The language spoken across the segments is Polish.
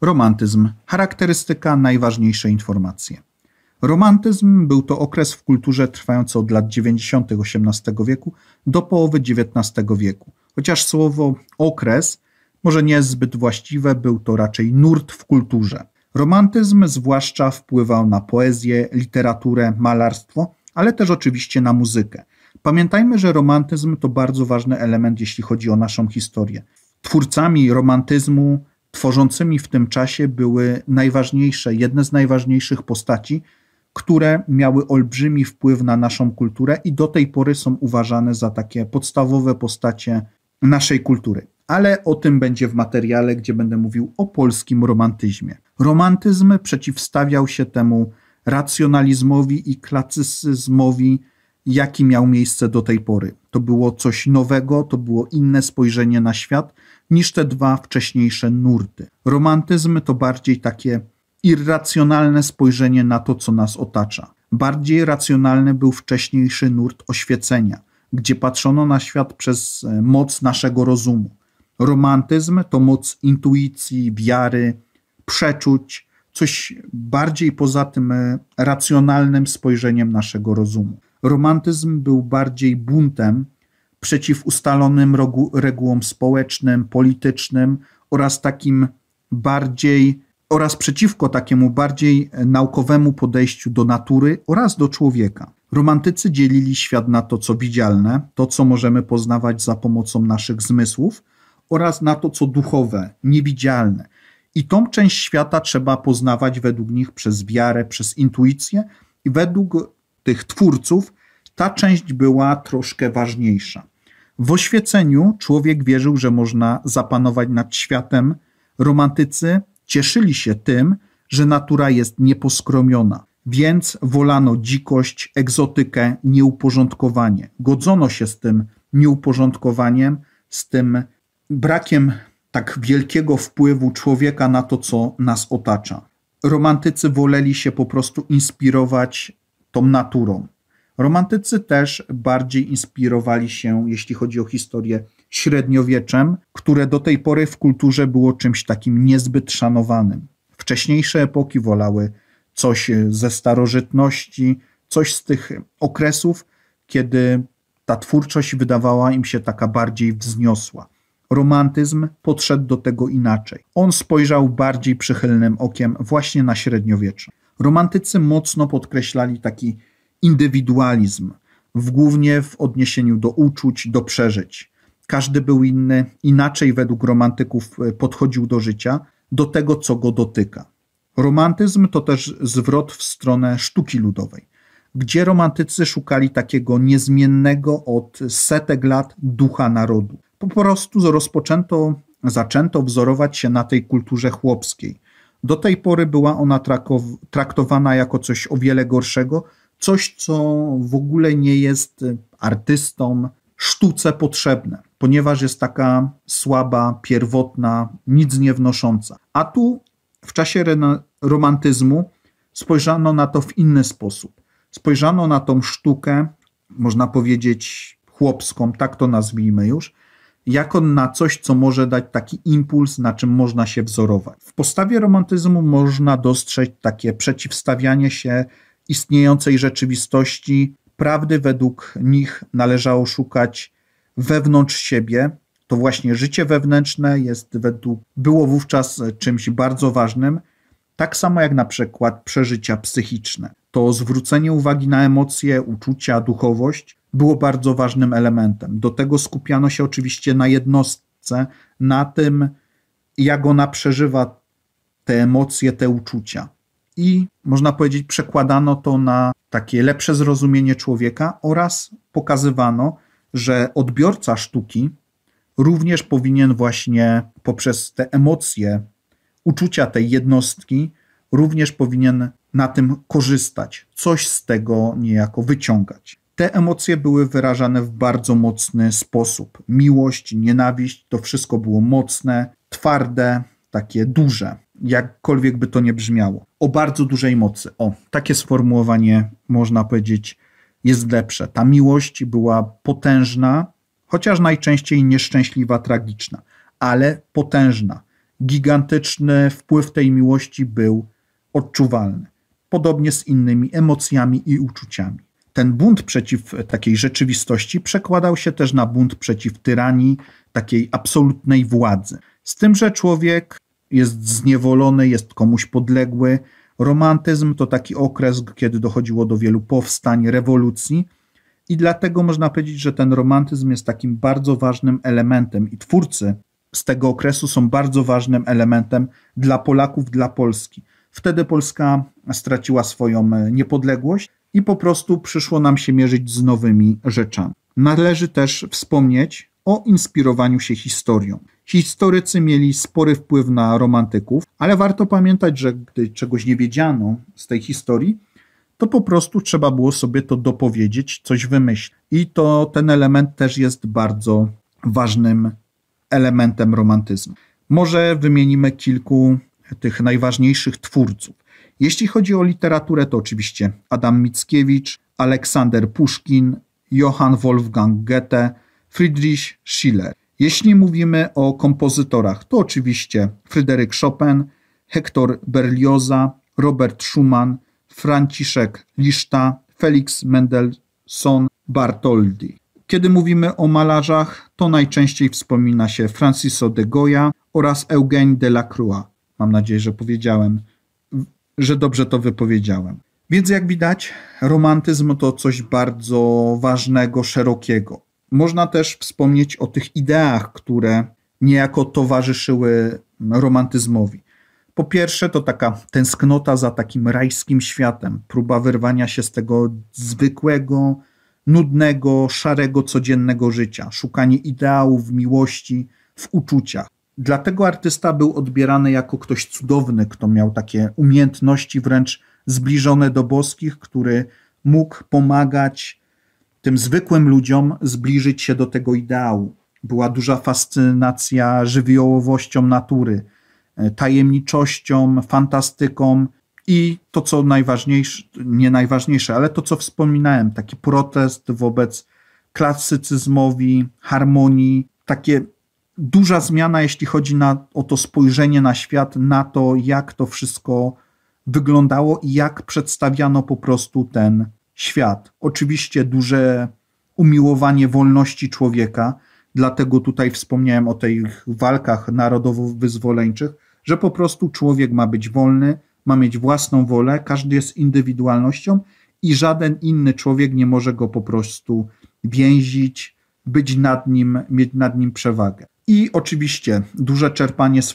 Romantyzm charakterystyka najważniejsze informacje. Romantyzm był to okres w kulturze trwający od lat 90. XVIII wieku do połowy XIX wieku. Chociaż słowo okres może nie jest zbyt właściwe, był to raczej nurt w kulturze. Romantyzm zwłaszcza wpływał na poezję, literaturę, malarstwo, ale też oczywiście na muzykę. Pamiętajmy, że romantyzm to bardzo ważny element, jeśli chodzi o naszą historię. Twórcami romantyzmu tworzącymi w tym czasie były najważniejsze, jedne z najważniejszych postaci, które miały olbrzymi wpływ na naszą kulturę i do tej pory są uważane za takie podstawowe postacie naszej kultury. Ale o tym będzie w materiale, gdzie będę mówił o polskim romantyzmie. Romantyzm przeciwstawiał się temu racjonalizmowi i klasycyzmowi, jaki miał miejsce do tej pory. To było coś nowego, to było inne spojrzenie na świat, niż te dwa wcześniejsze nurty. Romantyzm to bardziej takie irracjonalne spojrzenie na to, co nas otacza. Bardziej racjonalny był wcześniejszy nurt oświecenia, gdzie patrzono na świat przez e, moc naszego rozumu. Romantyzm to moc intuicji, wiary, przeczuć, coś bardziej poza tym e, racjonalnym spojrzeniem naszego rozumu. Romantyzm był bardziej buntem przeciw ustalonym rogu, regułom społecznym, politycznym oraz takim bardziej oraz przeciwko takiemu bardziej naukowemu podejściu do natury oraz do człowieka. Romantycy dzielili świat na to, co widzialne, to, co możemy poznawać za pomocą naszych zmysłów, oraz na to, co duchowe, niewidzialne. I tą część świata trzeba poznawać według nich przez wiarę, przez intuicję, i według tych twórców ta część była troszkę ważniejsza. W oświeceniu człowiek wierzył, że można zapanować nad światem. Romantycy cieszyli się tym, że natura jest nieposkromiona, więc wolano dzikość, egzotykę, nieuporządkowanie. Godzono się z tym nieuporządkowaniem, z tym brakiem tak wielkiego wpływu człowieka na to, co nas otacza. Romantycy woleli się po prostu inspirować tą naturą. Romantycy też bardziej inspirowali się, jeśli chodzi o historię, średniowieczem, które do tej pory w kulturze było czymś takim niezbyt szanowanym. Wcześniejsze epoki wolały coś e, ze starożytności, coś z tych okresów, kiedy ta twórczość wydawała im się taka bardziej wzniosła. Romantyzm podszedł do tego inaczej. On spojrzał bardziej przychylnym okiem właśnie na średniowiecze. Romantycy mocno podkreślali taki indywidualizm, w głównie w odniesieniu do uczuć, do przeżyć. Każdy był inny, inaczej według romantyków e, podchodził do życia, do tego, co go dotyka. Romantyzm to też zwrot w stronę sztuki ludowej, gdzie romantycy szukali takiego niezmiennego od setek lat ducha narodu. Po prostu rozpoczęto, zaczęto wzorować się na tej kulturze chłopskiej. Do tej pory była ona traktowana jako coś o wiele gorszego, coś, co w ogóle nie jest y, artystom, sztuce potrzebne, ponieważ jest taka słaba, pierwotna, nic nie wnosząca. A tu w czasie romantyzmu spojrzano na to w inny sposób. Spojrzano na tą sztukę, można powiedzieć chłopską, tak to nazwijmy już, jako na coś, co może dać taki impuls, na czym można się wzorować. W postawie romantyzmu można dostrzec takie przeciwstawianie się istniejącej rzeczywistości, prawdy według nich należało szukać wewnątrz siebie. To właśnie życie wewnętrzne jest według, było wówczas czymś bardzo ważnym, tak samo jak na przykład przeżycia psychiczne. To zwrócenie uwagi na emocje, uczucia, duchowość było bardzo ważnym elementem. Do tego skupiano się oczywiście na jednostce, na tym, jak ona przeżywa te emocje, te uczucia i można powiedzieć, przekładano to na takie lepsze zrozumienie człowieka oraz pokazywano, że odbiorca sztuki również powinien właśnie poprzez te emocje, uczucia tej jednostki, również powinien na tym korzystać, coś z tego niejako wyciągać. Te emocje były wyrażane w bardzo mocny sposób. Miłość, nienawiść, to wszystko było mocne, twarde, takie duże jakkolwiek by to nie brzmiało. O bardzo dużej mocy. O, takie sformułowanie można powiedzieć jest lepsze. Ta miłość była potężna, chociaż najczęściej nieszczęśliwa, tragiczna, ale potężna. Gigantyczny wpływ tej miłości był odczuwalny. Podobnie z innymi emocjami i uczuciami. Ten bunt przeciw takiej rzeczywistości przekładał się też na bunt przeciw tyranii, takiej absolutnej władzy. Z tym, że człowiek jest zniewolony, jest komuś podległy. Romantyzm to taki okres, kiedy dochodziło do wielu powstań, rewolucji, i dlatego można powiedzieć, że ten romantyzm jest takim bardzo ważnym elementem, i twórcy z tego okresu są bardzo ważnym elementem dla Polaków, dla Polski. Wtedy Polska straciła swoją e, niepodległość i po prostu przyszło nam się mierzyć z nowymi rzeczami. Należy też wspomnieć, o inspirowaniu się historią. Historycy mieli spory wpływ na romantyków, ale warto pamiętać, że gdy czegoś nie wiedziano z tej historii, to po prostu trzeba było sobie to dopowiedzieć, coś wymyślić. I to ten element też jest bardzo ważnym elementem romantyzmu. Może wymienimy kilku tych najważniejszych twórców. Jeśli chodzi o literaturę, to oczywiście Adam Mickiewicz, Aleksander Puszkin, Johann Wolfgang Goethe, Friedrich Schiller. Jeśli mówimy o kompozytorach, to oczywiście Fryderyk Chopin, Hector Berlioza, Robert Schumann, Franciszek Liszta, Felix Mendelssohn Bartoldi. Kiedy mówimy o malarzach, to najczęściej wspomina się Francisco de Goya oraz Eugène Delacroix. Mam nadzieję, że powiedziałem, że dobrze to wypowiedziałem. Więc jak widać, romantyzm to coś bardzo ważnego, szerokiego. Można też wspomnieć o tych ideach, które niejako towarzyszyły romantyzmowi. Po pierwsze, to taka tęsknota za takim rajskim światem, próba wyrwania się z tego zwykłego, nudnego, szarego, codziennego życia, szukanie ideałów w miłości, w uczuciach. Dlatego artysta był odbierany jako ktoś cudowny, kto miał takie umiejętności wręcz zbliżone do boskich, który mógł pomagać tym zwykłym ludziom zbliżyć się do tego ideału. Była duża fascynacja żywiołowością natury, e, tajemniczością, fantastyką i to, co najważniejsze, nie najważniejsze, ale to, co wspominałem, taki protest wobec klasycyzmowi, harmonii, takie duża zmiana, jeśli chodzi na, o to spojrzenie na świat, na to, jak to wszystko wyglądało i jak przedstawiano po prostu ten świat. Oczywiście duże umiłowanie wolności człowieka, dlatego tutaj wspomniałem o tych walkach narodowo-wyzwoleńczych, że po prostu człowiek ma być wolny, ma mieć własną wolę, każdy jest indywidualnością i żaden inny człowiek nie może go po prostu więzić, być nad nim, mieć nad nim przewagę. I oczywiście duże czerpanie z, e,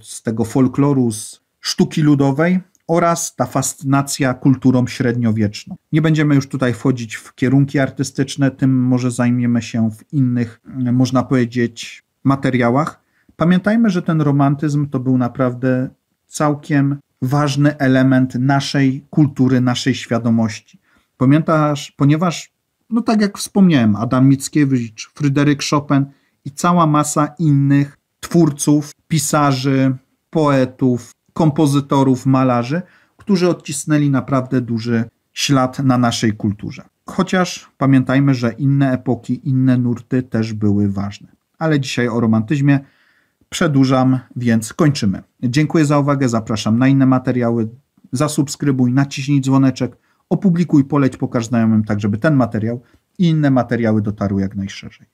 z tego folkloru, z sztuki ludowej, oraz ta fascynacja kulturą średniowieczną. Nie będziemy już tutaj wchodzić w kierunki artystyczne, tym może zajmiemy się w innych, mm, można powiedzieć, materiałach. Pamiętajmy, że ten romantyzm to był naprawdę całkiem ważny element naszej kultury, naszej świadomości. Pamiętasz, ponieważ, no tak jak wspomniałem, Adam Mickiewicz, Fryderyk Chopin i cała masa innych twórców, pisarzy, poetów, kompozytorów, malarzy, którzy odcisnęli naprawdę duży ślad na naszej kulturze. Chociaż pamiętajmy, że inne epoki, inne nurty też były ważne. Ale dzisiaj o romantyzmie przedłużam, więc kończymy. Dziękuję za uwagę, zapraszam na inne materiały. Zasubskrybuj, naciśnij dzwoneczek, opublikuj, poleć, pokaż znajomym, tak żeby ten materiał i inne materiały dotarły jak najszerzej.